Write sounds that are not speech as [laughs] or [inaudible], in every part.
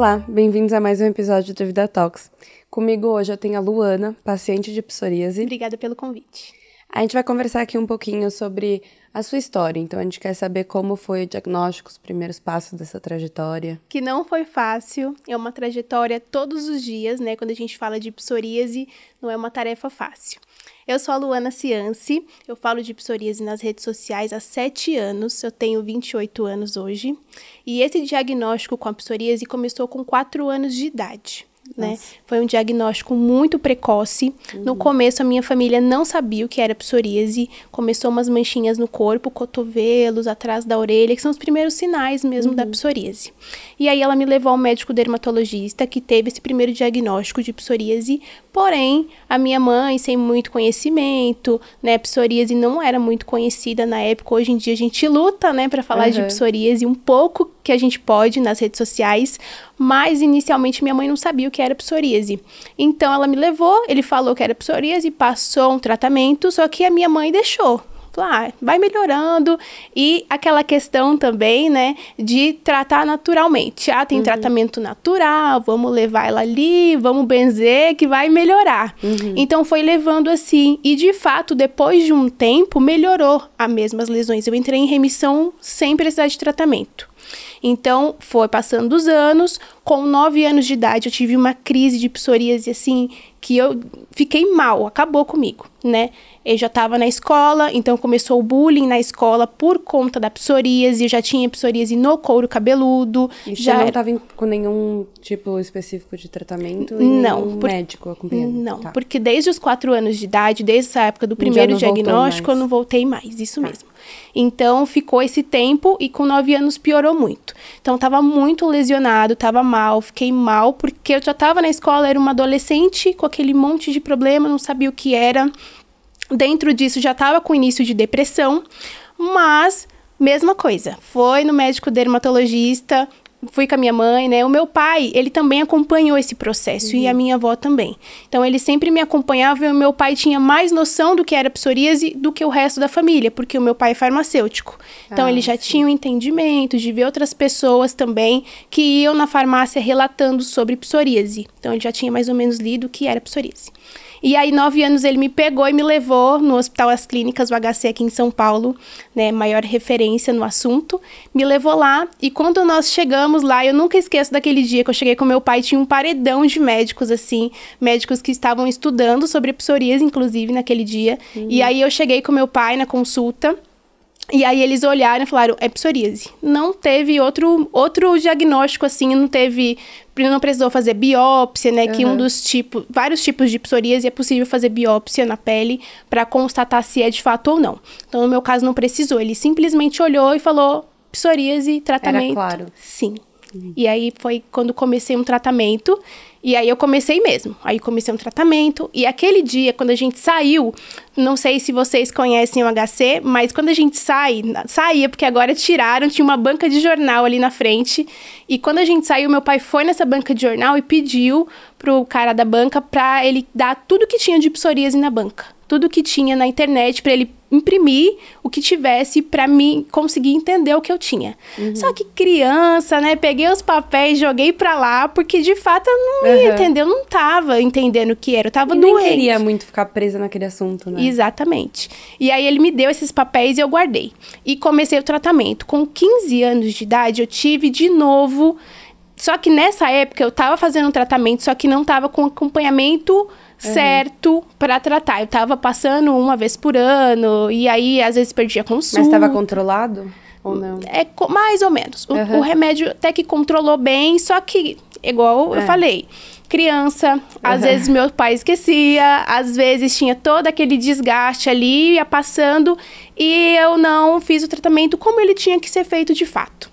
Olá, bem-vindos a mais um episódio do Vida Talks. Comigo hoje eu tenho a Luana, paciente de psoríase. Obrigada pelo convite. A gente vai conversar aqui um pouquinho sobre a sua história. Então, a gente quer saber como foi o diagnóstico, os primeiros passos dessa trajetória. Que não foi fácil, é uma trajetória todos os dias, né? Quando a gente fala de psoríase, não é uma tarefa fácil. Eu sou a Luana Cianci, eu falo de psoríase nas redes sociais há 7 anos, eu tenho 28 anos hoje, e esse diagnóstico com a psoríase começou com 4 anos de idade né? Foi um diagnóstico muito precoce. Uhum. No começo, a minha família não sabia o que era psoríase. Começou umas manchinhas no corpo, cotovelos, atrás da orelha, que são os primeiros sinais mesmo uhum. da psoríase. E aí ela me levou ao médico dermatologista, que teve esse primeiro diagnóstico de psoríase. Porém, a minha mãe, sem muito conhecimento, né? Psoríase não era muito conhecida na época. Hoje em dia a gente luta, né, para falar uhum. de psoríase um pouco que a gente pode nas redes sociais, mas inicialmente minha mãe não sabia o que era psoríase. Então ela me levou, ele falou que era psoríase, passou um tratamento, só que a minha mãe deixou. Falou, ah, vai melhorando. E aquela questão também, né, de tratar naturalmente. Ah, tem uhum. tratamento natural, vamos levar ela ali, vamos benzer, que vai melhorar. Uhum. Então foi levando assim. E de fato, depois de um tempo, melhorou a mesmas lesões. Eu entrei em remissão sem precisar de tratamento. Então, foi passando os anos. Com nove anos de idade, eu tive uma crise de psoríase, assim, que eu fiquei mal, acabou comigo, né? Eu já estava na escola, então começou o bullying na escola por conta da psoríase. Eu já tinha psoríase no couro cabeludo. E já não estava com nenhum tipo específico de tratamento? não. Por... médico acompanhando? Não, tá. porque desde os quatro anos de idade, desde essa época do primeiro diagnóstico, eu não voltei mais, isso tá. mesmo. Então ficou esse tempo e com nove anos piorou muito. Então, estava muito lesionado, estava mal, fiquei mal, porque eu já estava na escola, era uma adolescente com aquele monte de problema, não sabia o que era. Dentro disso, já estava com início de depressão, mas mesma coisa. Foi no médico dermatologista, fui com a minha mãe, né? O meu pai, ele também acompanhou esse processo uhum. e a uhum. minha avó também. Então ele sempre me acompanhava e o meu pai tinha mais noção do que era psoríase do que o resto da família, porque o meu pai é farmacêutico. Então ah, ele já sim. tinha o um entendimento de ver outras pessoas também que iam na farmácia relatando sobre psoríase. Então ele já tinha mais ou menos lido o que era psoríase. E aí, nove anos, ele me pegou e me levou no Hospital As Clínicas, o HC aqui em São Paulo, né? Maior referência no assunto. Me levou lá e quando nós chegamos lá, eu nunca esqueço daquele dia que eu cheguei com meu pai, tinha um paredão de médicos, assim, médicos que estavam estudando sobre psorias, inclusive, naquele dia. E uhum. aí eu cheguei com meu pai na consulta. E aí eles olharam e falaram, é psoríase. Não teve outro, outro diagnóstico assim, não teve não precisou fazer biópsia, né? Uhum. Que um dos tipos, vários tipos de psoríase é possível fazer biópsia na pele para constatar se é de fato ou não. Então, no meu caso, não precisou. Ele simplesmente olhou e falou: psoríase, tratamento. Era claro. Sim. Uhum. E aí foi quando comecei um tratamento. E aí eu comecei mesmo. Aí comecei um tratamento. E aquele dia, quando a gente saiu, não sei se vocês conhecem o HC, mas quando a gente sai, saía, porque agora tiraram, tinha uma banca de jornal ali na frente. E quando a gente saiu, meu pai foi nessa banca de jornal e pediu pro cara da banca pra ele dar tudo que tinha de psoríase na banca tudo que tinha na internet para ele imprimir o que tivesse para mim conseguir entender o que eu tinha. Uhum. Só que criança, né? Peguei os papéis, joguei para lá, porque de fato eu não uhum. ia entender, eu não tava entendendo o que era, eu tava e doente. Nem queria muito ficar presa naquele assunto, né? Exatamente. E aí ele me deu esses papéis e eu guardei. E comecei o tratamento. Com 15 anos de idade, eu tive de novo. Só que nessa época eu tava fazendo um tratamento, só que não tava com acompanhamento certo para tratar. Eu tava passando uma vez por ano, e aí às vezes perdia consumo. Mas estava controlado? Ou não? É, mais ou menos. O, uhum. o remédio até que controlou bem, só que, igual é. eu falei, criança, às uhum. vezes meu pai esquecia, às vezes tinha todo aquele desgaste ali, ia passando, e eu não fiz o tratamento como ele tinha que ser feito de fato.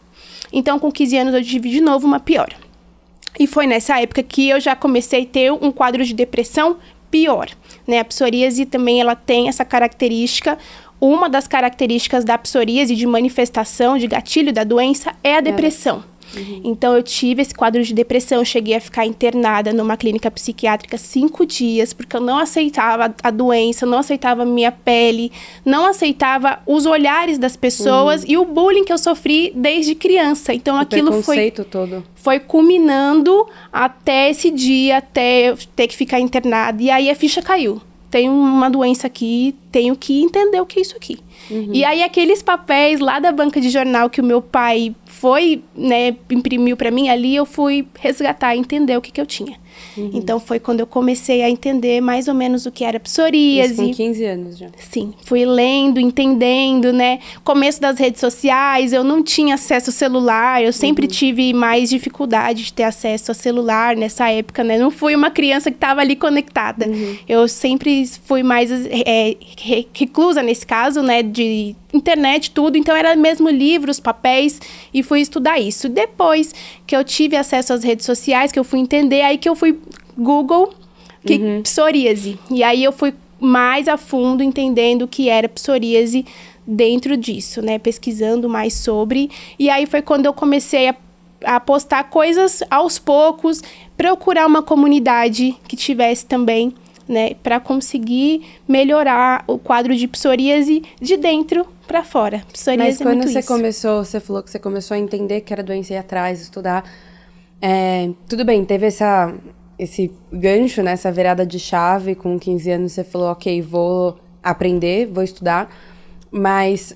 Então, com 15 anos, eu tive de novo uma piora. E foi nessa época que eu já comecei a ter um quadro de depressão pior, né? A psoríase também ela tem essa característica uma das características da psoríase de manifestação de gatilho da doença é a depressão. É. Uhum. Então, eu tive esse quadro de depressão. cheguei a ficar internada numa clínica psiquiátrica cinco dias, porque eu não aceitava a doença, não aceitava a minha pele, não aceitava os olhares das pessoas uhum. e o bullying que eu sofri desde criança. Então, o aquilo foi. todo. Foi culminando até esse dia, até eu ter que ficar internada. E aí a ficha caiu tenho uma doença aqui, tenho que entender o que é isso aqui. Uhum. E aí, aqueles papéis lá da banca de jornal que o meu pai foi, né, imprimiu para mim, ali eu fui resgatar, entender o que, que eu tinha. Uhum. Então foi quando eu comecei a entender mais ou menos o que era psoríase. Isso com 15 anos já. Sim, fui lendo, entendendo, né? Começo das redes sociais, eu não tinha acesso celular, eu sempre uhum. tive mais dificuldade de ter acesso a celular nessa época, né? Não fui uma criança que estava ali conectada. Uhum. Eu sempre fui mais é, reclusa nesse caso, né, de internet, tudo. Então, era mesmo livros, papéis, e fui estudar isso. Depois que eu tive acesso às redes sociais, que eu fui entender, aí que eu fui Google que uhum. psoríase. E aí eu fui mais a fundo entendendo o que era psoríase dentro disso, né? Pesquisando mais sobre. E aí foi quando eu comecei a, a postar coisas aos poucos, procurar uma comunidade que tivesse também, né, para conseguir melhorar o quadro de psoríase de dentro para fora. Psoríase Mas quando é você isso. começou, você falou que você começou a entender que era doença e ir atrás, estudar. É, tudo bem, teve essa, esse gancho, né, essa virada de chave. Com 15 anos você falou, ok, vou aprender, vou estudar. Mas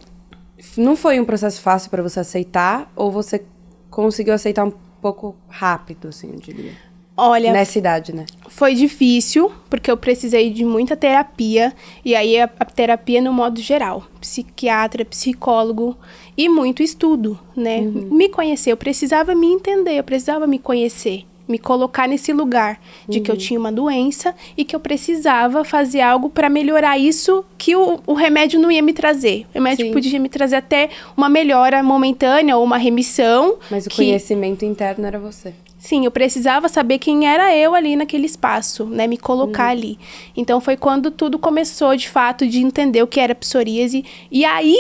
não foi um processo fácil para você aceitar? Ou você conseguiu aceitar um pouco rápido, assim, eu diria? Olha. Nessa idade, né? Foi difícil, porque eu precisei de muita terapia. E aí, a, a terapia no modo geral: psiquiatra, psicólogo e muito estudo, né? Uhum. Me conhecer, eu precisava me entender, eu precisava me conhecer. Me colocar nesse lugar de uhum. que eu uhum. tinha uma doença e que eu precisava fazer algo para melhorar isso que o, o, remédio não ia me trazer. O remédio Sim. podia me trazer até uma melhora momentânea ou uma remissão. Mas o que... conhecimento interno era você. Sim, eu precisava saber quem era eu ali naquele espaço, né? Me colocar uhum. ali. Então foi quando tudo começou, de fato, de entender o que era psoríase. E aí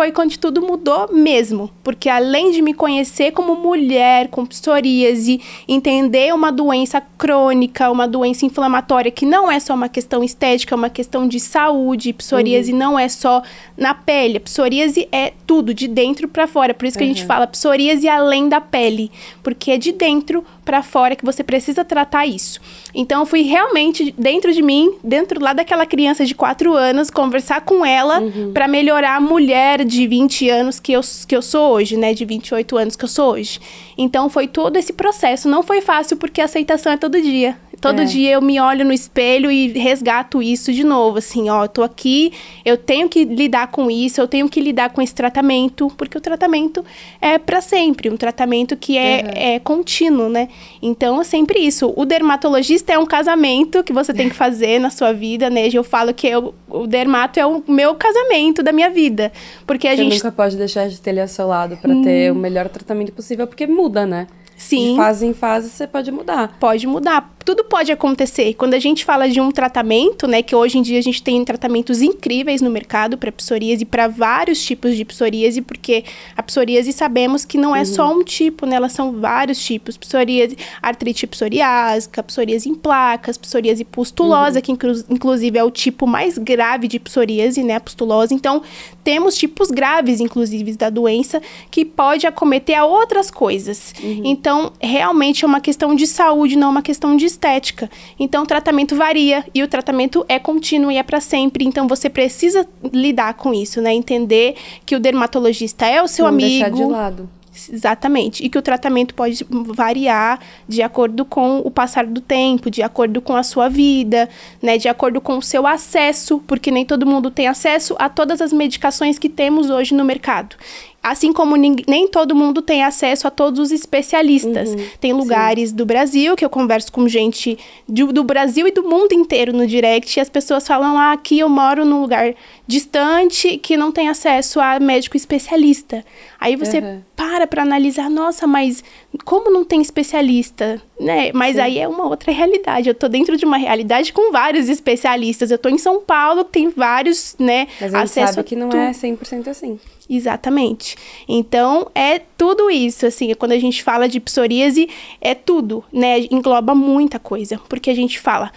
foi quando tudo mudou mesmo, porque além de me conhecer como mulher com psoríase, entender uma doença crônica, uma doença inflamatória que não é só uma questão estética, é uma questão de saúde, psoríase uhum. não é só na pele, psoríase é tudo, de dentro para fora. Por isso que uhum. a gente uhum. fala psoríase além da pele, porque é de dentro para fora que você precisa tratar isso. Então eu fui realmente dentro de mim, dentro lá daquela criança de 4 anos, conversar com ela uhum. para melhorar a mulher de 20 anos que eu, que eu sou hoje, né, de 28 anos que eu sou hoje. Então foi todo esse processo, não foi fácil porque a aceitação é todo dia. Todo é. dia eu me olho no espelho e resgato isso de novo, assim, ó, eu tô aqui, eu tenho que lidar com isso, eu tenho que lidar com esse tratamento, porque o tratamento é para sempre, um tratamento que é, uhum. é contínuo, né? Então, é sempre isso. O dermatologista é um casamento que você tem que fazer na sua vida, né? Eu falo que eu, o dermato é o meu casamento da minha vida, porque a você gente... nunca pode deixar de ter ele ao seu lado para hum. ter o melhor tratamento possível, porque muda, né? Sim. De fase em fase você pode mudar. Pode mudar tudo pode acontecer. Quando a gente fala de um tratamento, né, que hoje em dia a gente tem tratamentos incríveis no mercado para psoríase, para vários tipos de psoríase, porque a psoríase sabemos que não é uhum. só um tipo, né, elas são vários tipos. Psoríase, artrite psoriásica, psoríase em placas, psoríase pustulosa, uhum. que inclu inclusive é o tipo mais grave de psoríase, né, a pustulosa. Então, temos tipos graves, inclusive, da doença, que pode acometer a outras coisas. Uhum. Então, realmente é uma questão de saúde, não é uma questão de estética. Então, o tratamento varia e o tratamento é contínuo e é para sempre. Então, você precisa lidar com isso, né? Entender que o dermatologista é o seu Não amigo. Deixar de lado. Exatamente. E que o tratamento pode variar de acordo com o passar do tempo, de acordo com a sua vida, né? De acordo com o seu acesso, porque nem todo mundo tem acesso a todas as medicações que temos hoje no mercado. Assim como nem todo mundo tem acesso a todos os especialistas. Uhum, tem lugares sim. do Brasil que eu converso com gente de, do Brasil e do mundo inteiro no direct e as pessoas falam: ah, aqui eu moro num lugar distante que não tem acesso a médico especialista. Aí você uhum. para para analisar: nossa, mas como não tem especialista, né? Mas Sim. aí é uma outra realidade. Eu tô dentro de uma realidade com vários especialistas. Eu tô em São Paulo, tem vários, né, Mas a acesso sabe que não é 100% assim. Exatamente. Então, é tudo isso, assim, quando a gente fala de psoríase, é tudo, né? Engloba muita coisa, porque a gente fala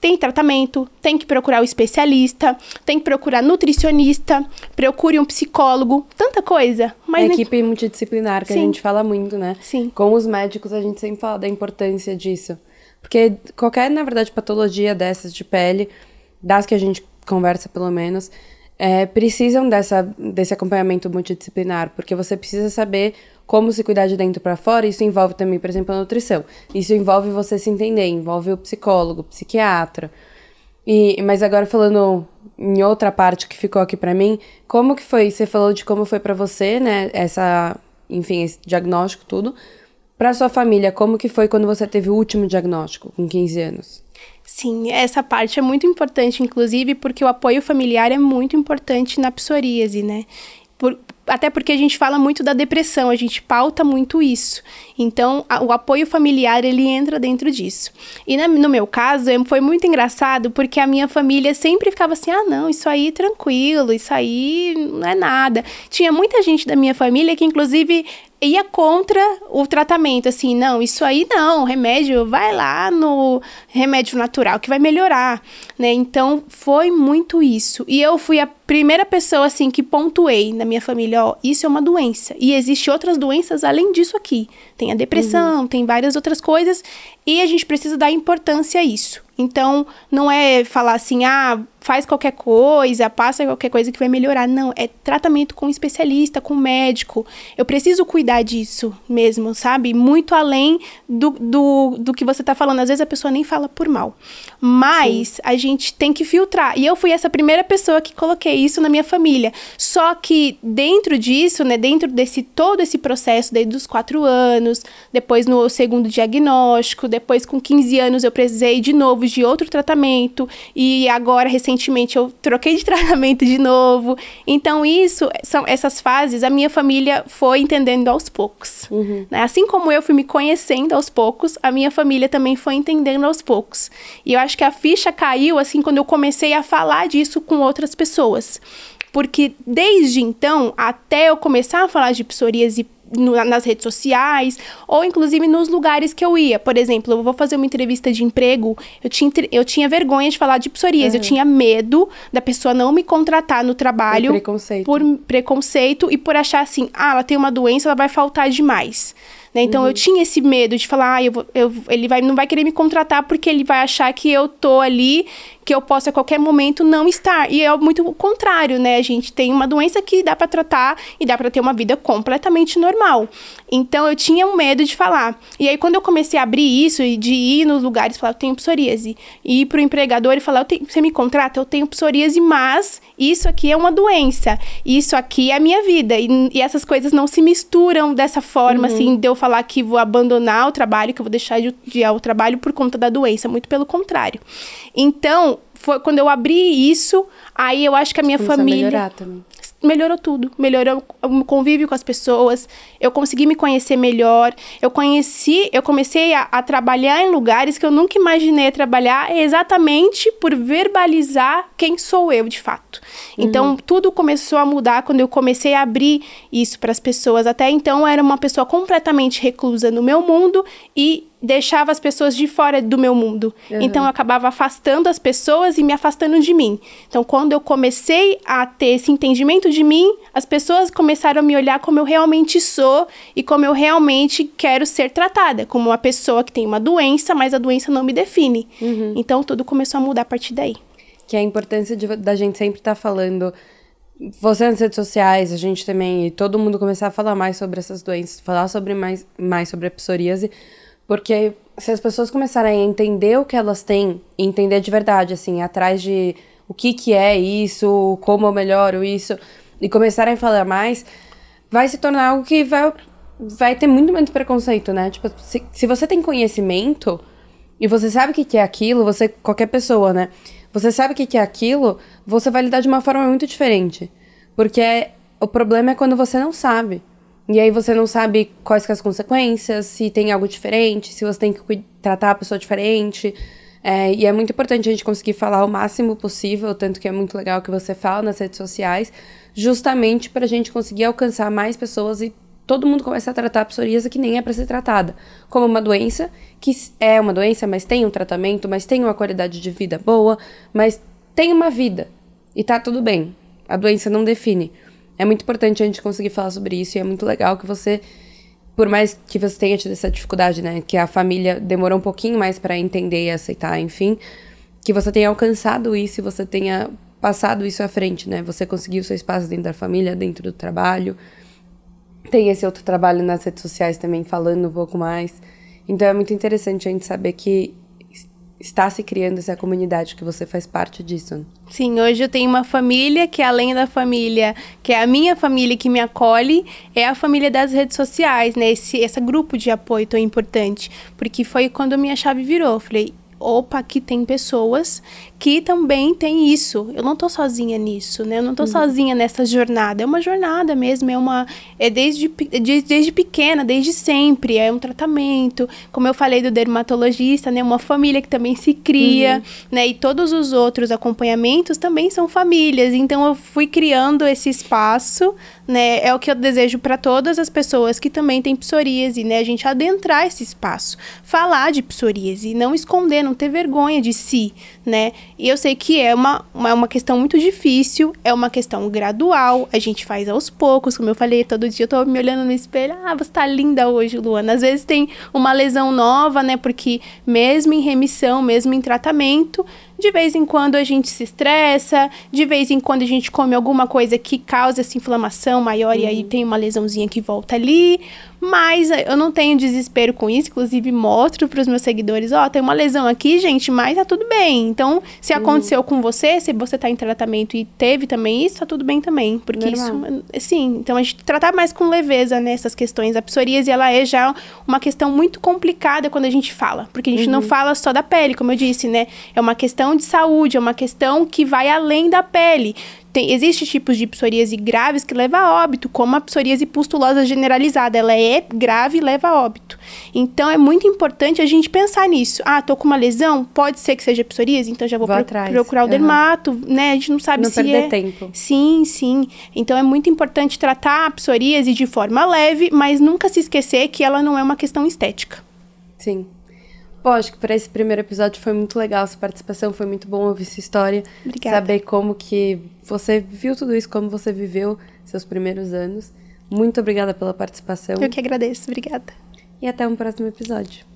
tem tratamento, tem que procurar o especialista, tem que procurar nutricionista, procure um psicólogo, tanta coisa. Mas é equipe multidisciplinar que Sim. a gente fala muito, né? Sim. Com os médicos a gente sempre fala da importância disso. Porque qualquer, na verdade, patologia dessas de pele, das que a gente conversa pelo menos, é, precisam dessa, desse acompanhamento multidisciplinar, porque você precisa saber como se cuidar de dentro para fora, isso envolve também, por exemplo, a nutrição. Isso envolve você se entender, envolve o psicólogo, o psiquiatra. E, mas agora falando em outra parte que ficou aqui para mim, como que foi? Você falou de como foi para você, né? Essa, enfim, esse diagnóstico tudo. Para sua família, como que foi quando você teve o último diagnóstico, com 15 anos? Sim, essa parte é muito importante, inclusive, porque o apoio familiar é muito importante na psoríase, né? Por, até porque a gente fala muito da depressão, a gente pauta muito isso. Então, a, o apoio familiar, ele entra dentro disso. E na, no meu caso, foi muito engraçado, porque a minha família sempre ficava assim, ah, não, isso aí é tranquilo, isso aí não é nada. Tinha muita gente da minha família que, inclusive, ia contra o tratamento, assim, não, isso aí não, remédio, vai lá no remédio natural que vai melhorar, né? Então, foi muito isso. E eu fui a primeira pessoa assim que pontuei na minha família, ó, isso é uma doença. E existe outras doenças além disso aqui. Tem a depressão, uhum. tem várias outras coisas, e a gente precisa dar importância a isso. Então, não é falar assim, ah, faz qualquer coisa, passa qualquer coisa que vai melhorar. Não, é tratamento com especialista, com médico. Eu preciso cuidar disso mesmo, sabe? Muito além do, do, do que você tá falando. Às vezes a pessoa nem fala por mal. Mas Sim. a gente tem que filtrar. E eu fui essa primeira pessoa que coloquei isso na minha família. Só que dentro disso, né, dentro desse todo esse processo, desde os quatro anos, depois no segundo diagnóstico, depois com 15 anos eu precisei de novo de outro tratamento e agora recentemente eu troquei de [laughs] tratamento de novo. Então isso são essas fases. A minha família foi entendendo aos poucos. Uhum. Né? Assim como eu fui me conhecendo aos poucos, a minha família também foi entendendo aos poucos. E eu acho que a ficha caiu assim quando eu comecei a falar disso com outras pessoas. Porque desde então, até eu começar a falar de psoríase nas redes sociais ou inclusive nos lugares que eu ia. Por exemplo, eu vou fazer uma entrevista de emprego, eu tinha, eu tinha vergonha de falar de psoríase, uhum. eu tinha medo da pessoa não me contratar no trabalho preconceito. por preconceito e por achar assim, ah, ela tem uma doença, ela vai faltar demais. Né? Então uhum. eu tinha esse medo de falar, ah, eu, vou, eu ele vai, não vai querer me contratar porque ele vai achar que eu tô ali que eu possa a qualquer momento não estar. E é muito o contrário, né? A gente tem uma doença que dá para tratar e dá para ter uma vida completamente normal. Então eu tinha um medo de falar. E aí quando eu comecei a abrir isso e de ir nos lugares falar, eu tenho psoríase, e ir pro empregador e falar, tenho, você me contrata, eu tenho psoríase, mas isso aqui é uma doença. Isso aqui é a minha vida. E, e essas coisas não se misturam dessa forma, uhum. assim, de eu falar que vou abandonar o trabalho, que eu vou deixar de, de ir ao trabalho por conta da doença. Muito pelo contrário. Então, foi quando eu abri isso, aí eu acho que a minha Começou família. A também. Melhorou tudo. Melhorou o convívio com as pessoas. Eu consegui me conhecer melhor. Eu conheci, eu comecei a, a trabalhar em lugares que eu nunca imaginei trabalhar exatamente por verbalizar quem sou eu de fato. Então uhum. tudo começou a mudar quando eu comecei a abrir isso para as pessoas. Até então eu era uma pessoa completamente reclusa no meu mundo e deixava as pessoas de fora do meu mundo. Uhum. Então eu acabava afastando as pessoas e me afastando de mim. Então quando eu comecei a ter esse entendimento de mim, as pessoas começaram a me olhar como eu realmente sou e como eu realmente quero ser tratada, como uma pessoa que tem uma doença, mas a doença não me define. Uhum. Então tudo começou a mudar a partir daí. Que é a importância de, da gente sempre estar tá falando você nas redes sociais, a gente também, e todo mundo começar a falar mais sobre essas doenças, falar sobre mais, mais sobre a psoríase, porque se as pessoas começarem a entender o que elas têm, entender de verdade, assim, atrás de o que, que é isso, como eu melhoro isso, e começarem a falar mais, vai se tornar algo que vai, vai ter muito menos preconceito, né? Tipo, se, se você tem conhecimento e você sabe o que, que é aquilo, você, qualquer pessoa, né? Você sabe o que, que é aquilo, você vai lidar de uma forma muito diferente. Porque o problema é quando você não sabe. E aí você não sabe quais são é as consequências, se tem algo diferente, se você tem que tratar a pessoa diferente. É, e é muito importante a gente conseguir falar o máximo possível, tanto que é muito legal que você fala nas redes sociais, justamente para a gente conseguir alcançar mais pessoas e todo mundo começar a tratar a psoríase que nem é para ser tratada, como uma doença que é uma doença, mas tem um tratamento, mas tem uma qualidade de vida boa, mas tem uma vida e tá tudo bem. A doença não define. É muito importante a gente conseguir falar sobre isso e é muito legal que você, por mais que você tenha tido essa dificuldade, né, que a família demorou um pouquinho mais para entender e aceitar, enfim, que você tenha alcançado isso e você tenha passado isso à frente, né? Você conseguiu seu espaço dentro da família, dentro do trabalho. Tem esse outro trabalho nas redes sociais também falando um pouco mais. Então é muito interessante a gente saber que está se criando essa comunidade, que você faz parte disso. Sim, hoje eu tenho uma família que, é além da família, que é a minha família que me acolhe, é a família das redes sociais, né? Esse, esse grupo de apoio tão importante. Porque foi quando a minha chave virou. Falei, opa, aqui tem pessoas que também tem isso. Eu não estou sozinha nisso, né? Eu não estou uhum. sozinha nessa jornada. É uma jornada mesmo, é uma é desde, de, desde pequena, desde sempre, é um tratamento, como eu falei do dermatologista, né? Uma família que também se cria, uhum. né? E todos os outros acompanhamentos também são famílias. Então eu fui criando esse espaço, né? É o que eu desejo para todas as pessoas que também têm psoríase, né? A gente adentrar esse espaço, falar de psoríase, não esconder, não ter vergonha de si, né? E eu sei que é uma, uma, uma questão muito difícil, é uma questão gradual, a gente faz aos poucos, como eu falei, todo dia eu tô me olhando no espelho, ah, você tá linda hoje, Luana. Às vezes tem uma lesão nova, né? Porque mesmo em remissão, mesmo em tratamento, de vez em quando a gente se estressa, de vez em quando a gente come alguma coisa que causa essa inflamação maior e aí uhum. tem uma lesãozinha que volta ali. Mas eh, eu não tenho desespero com isso, inclusive mostro para os meus seguidores, ó, oh, tem uma lesão aqui, gente, mas tá tudo bem. Então, se uhum. aconteceu com você, se você tá em tratamento e teve também isso, tá tudo bem também, porque Normal. isso, é, eh, sim. Então a gente tratar mais com leveza nessas né, questões. A psoríase ela é já uma questão muito complicada quando a gente fala, porque a gente uhum. não fala só da pele, como eu disse, né? É uma questão questão de saúde, é uma questão que vai além da pele. Tem, existe tipos de psoríase graves que levam a óbito, como a psoríase pustulosa generalizada. Ela é grave e leva a óbito. Então, é muito importante a gente pensar nisso. Ah, tô com uma lesão, pode ser que seja psoríase, então já vou, vou pro, procurar o uhum. dermato, né? A gente não sabe não se perder é... tempo. Sim, sim. Então, é muito importante tratar a psoríase de forma leve, mas nunca se esquecer que ela não é uma questão estética. Sim. Bom, acho que para esse primeiro episódio foi muito legal sua participação, foi muito bom ouvir sua história. Obrigada. Saber como que você viu tudo isso, como você viveu seus primeiros anos. Muito obrigada pela participação. Eu que agradeço, obrigada. E até um próximo episódio.